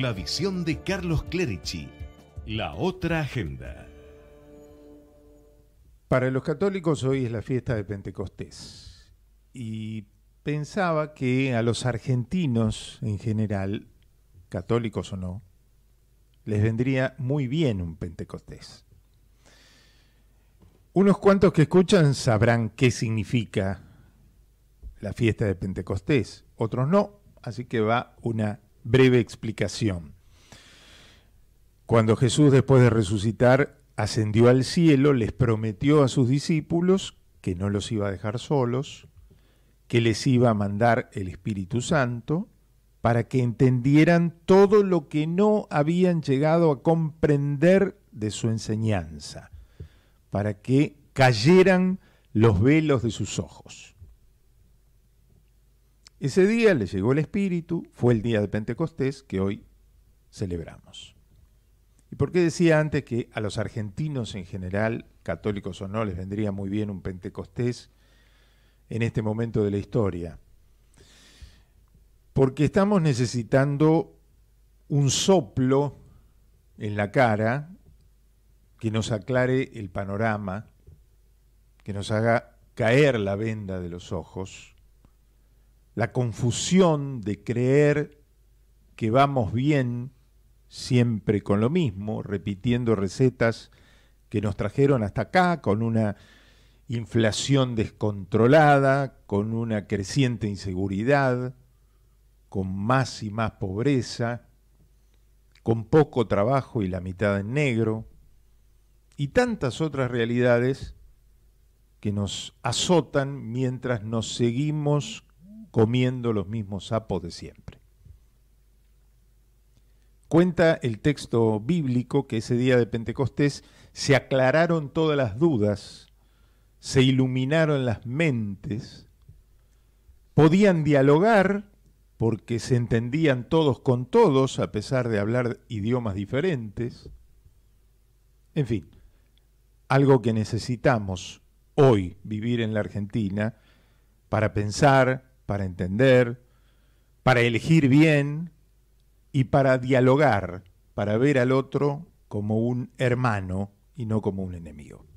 La visión de Carlos Clerici. La otra agenda. Para los católicos hoy es la fiesta de Pentecostés. Y pensaba que a los argentinos en general, católicos o no, les vendría muy bien un Pentecostés. Unos cuantos que escuchan sabrán qué significa la fiesta de Pentecostés, otros no, así que va una breve explicación. Cuando Jesús, después de resucitar, ascendió al cielo, les prometió a sus discípulos que no los iba a dejar solos, que les iba a mandar el Espíritu Santo, para que entendieran todo lo que no habían llegado a comprender de su enseñanza, para que cayeran los velos de sus ojos. Ese día le llegó el Espíritu, fue el día de Pentecostés que hoy celebramos. ¿Y por qué decía antes que a los argentinos en general, católicos o no, les vendría muy bien un Pentecostés en este momento de la historia? Porque estamos necesitando un soplo en la cara que nos aclare el panorama, que nos haga caer la venda de los ojos la confusión de creer que vamos bien siempre con lo mismo, repitiendo recetas que nos trajeron hasta acá, con una inflación descontrolada, con una creciente inseguridad, con más y más pobreza, con poco trabajo y la mitad en negro, y tantas otras realidades que nos azotan mientras nos seguimos comiendo los mismos sapos de siempre. Cuenta el texto bíblico que ese día de Pentecostés se aclararon todas las dudas, se iluminaron las mentes, podían dialogar porque se entendían todos con todos a pesar de hablar idiomas diferentes. En fin, algo que necesitamos hoy vivir en la Argentina para pensar, para entender, para elegir bien y para dialogar, para ver al otro como un hermano y no como un enemigo.